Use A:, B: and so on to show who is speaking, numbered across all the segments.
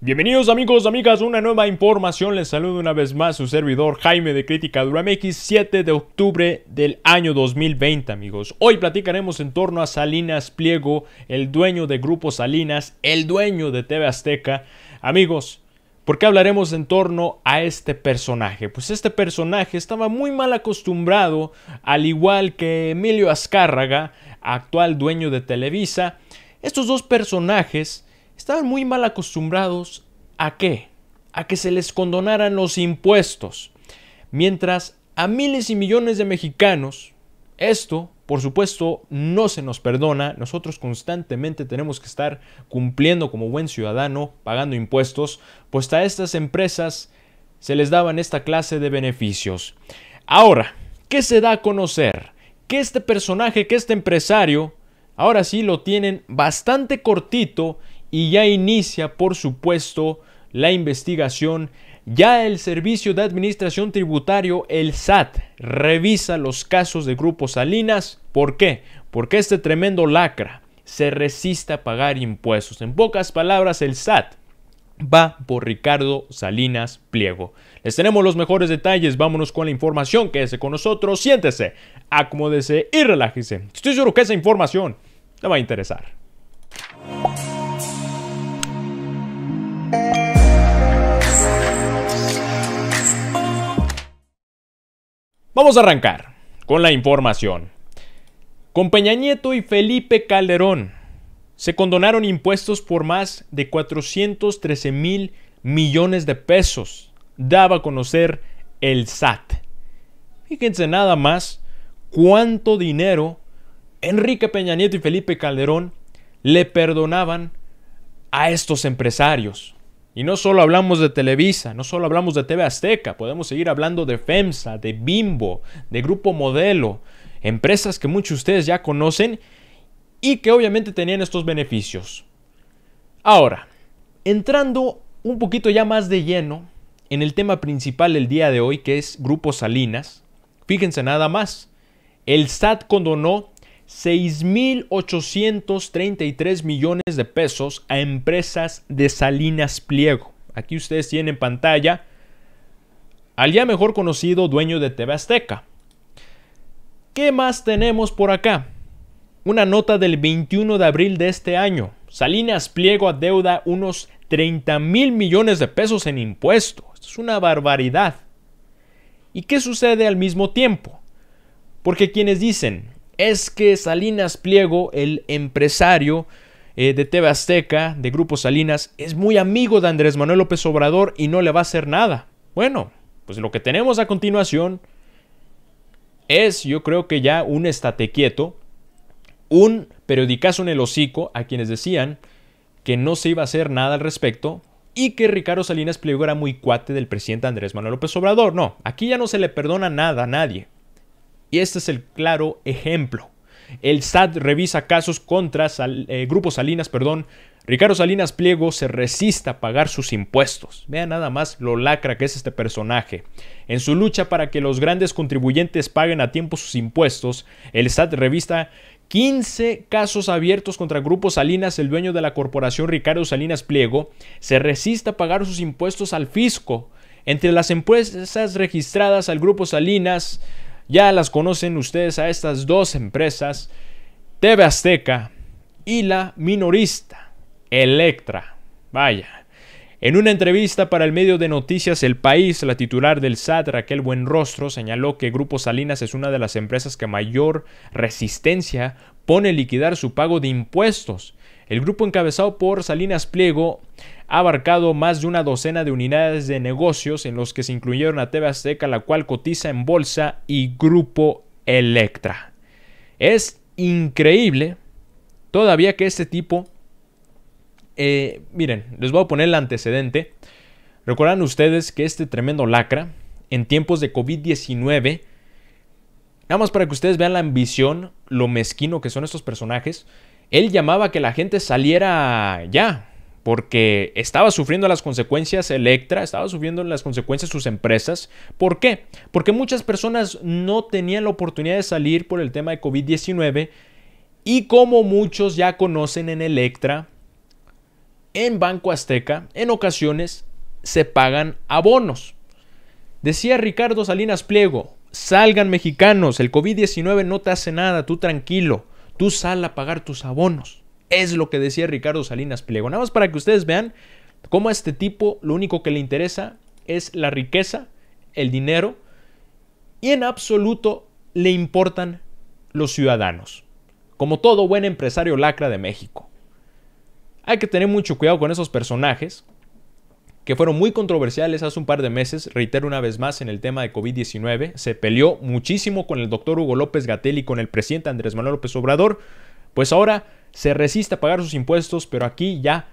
A: Bienvenidos amigos, amigas, una nueva información. Les saludo una vez más su servidor Jaime de Crítica Duramex, 7 de octubre del año 2020, amigos. Hoy platicaremos en torno a Salinas Pliego, el dueño de Grupo Salinas, el dueño de TV Azteca. Amigos, ¿Por qué hablaremos en torno a este personaje? Pues este personaje estaba muy mal acostumbrado, al igual que Emilio Azcárraga, actual dueño de Televisa. Estos dos personajes estaban muy mal acostumbrados a qué? A que se les condonaran los impuestos. Mientras a miles y millones de mexicanos, esto, por supuesto, no se nos perdona. Nosotros constantemente tenemos que estar cumpliendo como buen ciudadano, pagando impuestos, pues a estas empresas se les daban esta clase de beneficios. Ahora, ¿qué se da a conocer? Que este personaje, que este empresario, ahora sí lo tienen bastante cortito y ya inicia, por supuesto, la investigación. Ya el Servicio de Administración Tributario, el SAT, revisa los casos de Grupo Salinas. ¿Por qué? Porque este tremendo lacra se resiste a pagar impuestos. En pocas palabras, el SAT va por Ricardo Salinas Pliego. Les tenemos los mejores detalles, vámonos con la información, quédese con nosotros, siéntese, acomódese y relájese. Estoy seguro que esa información le va a interesar. Vamos a arrancar con la información. Con Peña Nieto y Felipe Calderón se condonaron impuestos por más de 413 mil millones de pesos, daba a conocer el SAT. Fíjense nada más cuánto dinero Enrique Peña Nieto y Felipe Calderón le perdonaban a estos empresarios. Y no solo hablamos de Televisa, no solo hablamos de TV Azteca, podemos seguir hablando de FEMSA, de Bimbo, de Grupo Modelo, empresas que muchos de ustedes ya conocen y que obviamente tenían estos beneficios. Ahora, entrando un poquito ya más de lleno en el tema principal del día de hoy, que es Grupo Salinas, fíjense nada más, el SAT condonó 6.833 millones de pesos a empresas de Salinas Pliego. Aquí ustedes tienen en pantalla al ya mejor conocido dueño de TV Azteca. ¿Qué más tenemos por acá? Una nota del 21 de abril de este año. Salinas Pliego adeuda unos 30 mil millones de pesos en impuestos. es una barbaridad. ¿Y qué sucede al mismo tiempo? Porque quienes dicen, es que Salinas Pliego, el empresario eh, de TV Azteca, de Grupo Salinas, es muy amigo de Andrés Manuel López Obrador y no le va a hacer nada. Bueno, pues lo que tenemos a continuación es, yo creo que ya un estate quieto, un periodicazo en el hocico a quienes decían que no se iba a hacer nada al respecto y que Ricardo Salinas Pliego era muy cuate del presidente Andrés Manuel López Obrador. No, aquí ya no se le perdona nada a nadie. Y este es el claro ejemplo. El SAT revisa casos contra eh, Grupo Salinas, perdón. Ricardo Salinas Pliego se resiste a pagar sus impuestos. Vean nada más lo lacra que es este personaje. En su lucha para que los grandes contribuyentes paguen a tiempo sus impuestos, el SAT revista 15 casos abiertos contra Grupo Salinas, el dueño de la corporación Ricardo Salinas Pliego, se resiste a pagar sus impuestos al fisco. Entre las empresas registradas al Grupo Salinas, ya las conocen ustedes a estas dos empresas, TV Azteca y la minorista, Electra. Vaya. En una entrevista para el medio de noticias El País, la titular del SAT, Raquel Buenrostro, señaló que Grupo Salinas es una de las empresas que mayor resistencia pone a liquidar su pago de impuestos. El grupo encabezado por Salinas Pliego ha abarcado más de una docena de unidades de negocios en los que se incluyeron a TV Azteca, la cual cotiza en bolsa y Grupo Electra. Es increíble todavía que este tipo... Eh, miren, les voy a poner el antecedente. Recuerdan ustedes que este tremendo lacra, en tiempos de COVID-19, nada más para que ustedes vean la ambición, lo mezquino que son estos personajes, él llamaba que la gente saliera ya, porque estaba sufriendo las consecuencias Electra, estaba sufriendo las consecuencias sus empresas. ¿Por qué? Porque muchas personas no tenían la oportunidad de salir por el tema de COVID-19 y como muchos ya conocen en Electra, en Banco Azteca, en ocasiones se pagan abonos. Decía Ricardo Salinas Pliego, salgan mexicanos, el COVID-19 no te hace nada, tú tranquilo, tú sal a pagar tus abonos. Es lo que decía Ricardo Salinas Pliego. Nada más para que ustedes vean cómo a este tipo lo único que le interesa es la riqueza, el dinero, y en absoluto le importan los ciudadanos, como todo buen empresario lacra de México. Hay que tener mucho cuidado con esos personajes, que fueron muy controversiales hace un par de meses, reitero una vez más en el tema de COVID-19, se peleó muchísimo con el doctor Hugo López Gatel y con el presidente Andrés Manuel López Obrador, pues ahora se resiste a pagar sus impuestos, pero aquí ya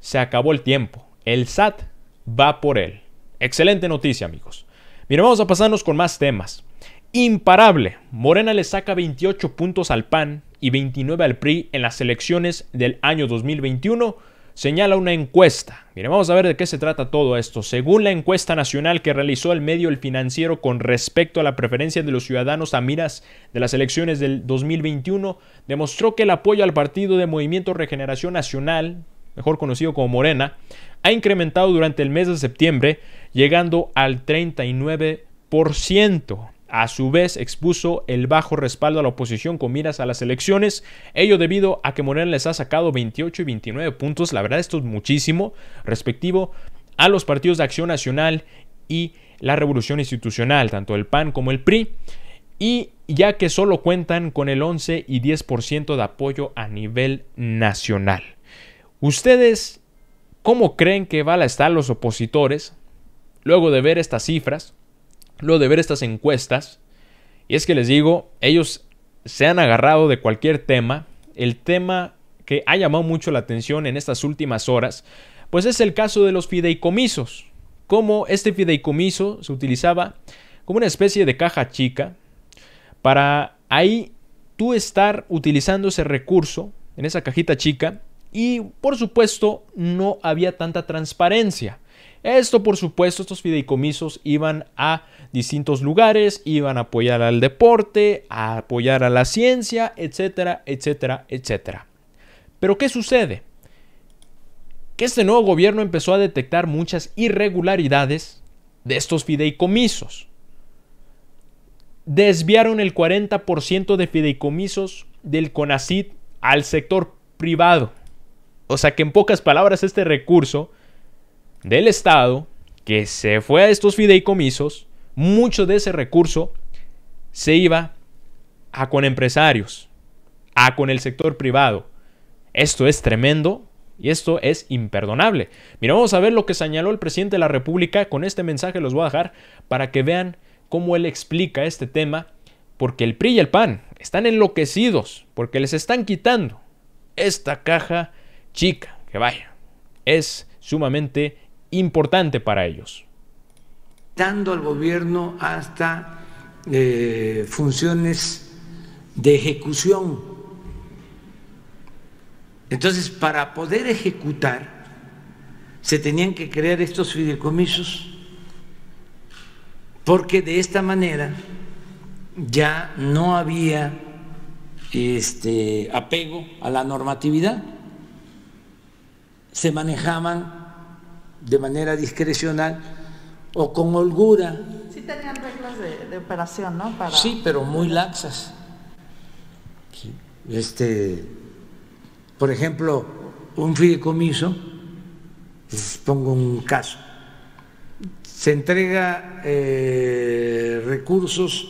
A: se acabó el tiempo. El SAT va por él. Excelente noticia, amigos. Miren, vamos a pasarnos con más temas. Imparable. Morena le saca 28 puntos al PAN y 29 al PRI en las elecciones del año 2021 señala una encuesta. Mire, vamos a ver de qué se trata todo esto. Según la encuesta nacional que realizó el medio El Financiero con respecto a la preferencia de los ciudadanos a miras de las elecciones del 2021, demostró que el apoyo al partido de Movimiento Regeneración Nacional, mejor conocido como Morena, ha incrementado durante el mes de septiembre, llegando al 39%. A su vez, expuso el bajo respaldo a la oposición con miras a las elecciones, ello debido a que Morena les ha sacado 28 y 29 puntos, la verdad esto es muchísimo, respectivo a los partidos de Acción Nacional y la Revolución Institucional, tanto el PAN como el PRI, y ya que solo cuentan con el 11 y 10% de apoyo a nivel nacional. ¿Ustedes cómo creen que van a estar los opositores luego de ver estas cifras? luego de ver estas encuestas. Y es que les digo, ellos se han agarrado de cualquier tema. El tema que ha llamado mucho la atención en estas últimas horas, pues es el caso de los fideicomisos. Cómo este fideicomiso se utilizaba como una especie de caja chica para ahí tú estar utilizando ese recurso en esa cajita chica y por supuesto no había tanta transparencia. Esto, por supuesto, estos fideicomisos iban a distintos lugares, iban a apoyar al deporte, a apoyar a la ciencia, etcétera, etcétera, etcétera. Pero ¿qué sucede? Que este nuevo gobierno empezó a detectar muchas irregularidades de estos fideicomisos. Desviaron el 40% de fideicomisos del CONACID al sector privado. O sea que en pocas palabras este recurso del Estado que se fue a estos fideicomisos, mucho de ese recurso se iba a con empresarios, a con el sector privado. Esto es tremendo y esto es imperdonable. Mira, vamos a ver lo que señaló el presidente de la República. Con este mensaje los voy a dejar para que vean cómo él explica este tema, porque el PRI y el PAN están enloquecidos, porque les están quitando esta caja chica, que vaya, es sumamente importante para ellos.
B: Dando al gobierno
A: hasta
B: eh, funciones de ejecución. Entonces, para poder ejecutar, se tenían que crear estos fideicomisos, porque de esta manera ya no había este apego a la normatividad. Se manejaban de manera discrecional o con holgura.
A: Sí tenían reglas de,
B: operación, ¿no? Sí, pero muy laxas. Este, por ejemplo, un fideicomiso, les pues, pongo un caso, se entrega eh, recursos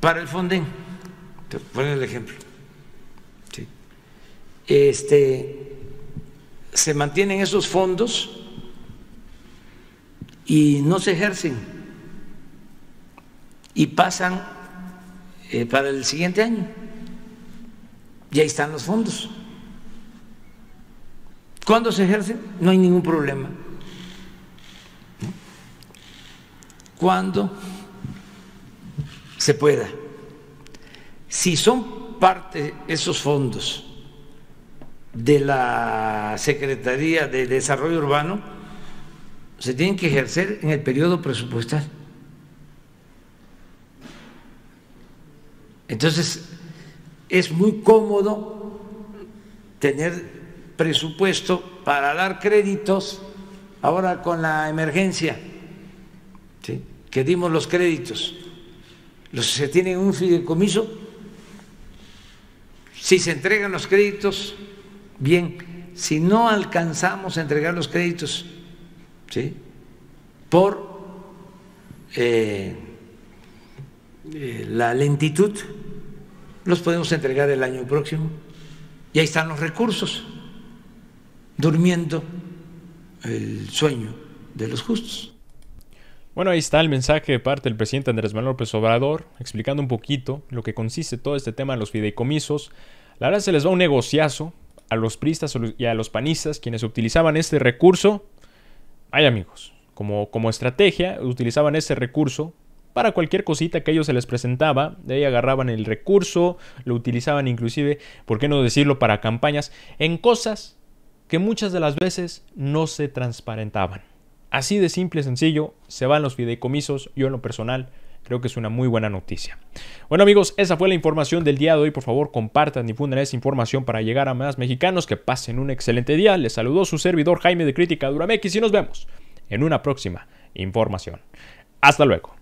B: para el Fonden, te poner el ejemplo. Este, se mantienen esos fondos y no se ejercen y pasan eh, para el siguiente año. Y ahí están los fondos. Cuando se ejercen, no hay ningún problema. Cuando se pueda. Si son parte esos fondos de la Secretaría de Desarrollo Urbano, se tienen que ejercer en el periodo presupuestal. Entonces, es muy cómodo tener presupuesto para dar créditos ahora con la emergencia, que dimos los créditos. Los se tienen un fideicomiso, si se entregan los créditos, bien, si no alcanzamos a entregar los créditos, ¿sí? por eh, eh, la lentitud, los podemos entregar el año próximo.
A: Y ahí están los recursos, durmiendo el sueño de los justos. Bueno, ahí está el mensaje de parte del presidente Andrés Manuel López Obrador, explicando un poquito lo que consiste todo este tema de los fideicomisos. La verdad se les va un negociazo a los pristas y a los panistas, quienes utilizaban este recurso hay amigos, como, como estrategia utilizaban ese recurso para cualquier cosita que ellos se les presentaba, de ahí agarraban el recurso, lo utilizaban inclusive, ¿por qué no decirlo?, para campañas, en cosas que muchas de las veces no se transparentaban. Así de simple y sencillo, se van los fideicomisos, yo en lo personal Creo que es una muy buena noticia. Bueno amigos, esa fue la información del día de hoy. Por favor, compartan, y difundan esa información para llegar a más mexicanos. Que pasen un excelente día. Les saludó su servidor Jaime de Crítica Duramex y nos vemos en una próxima información. Hasta luego.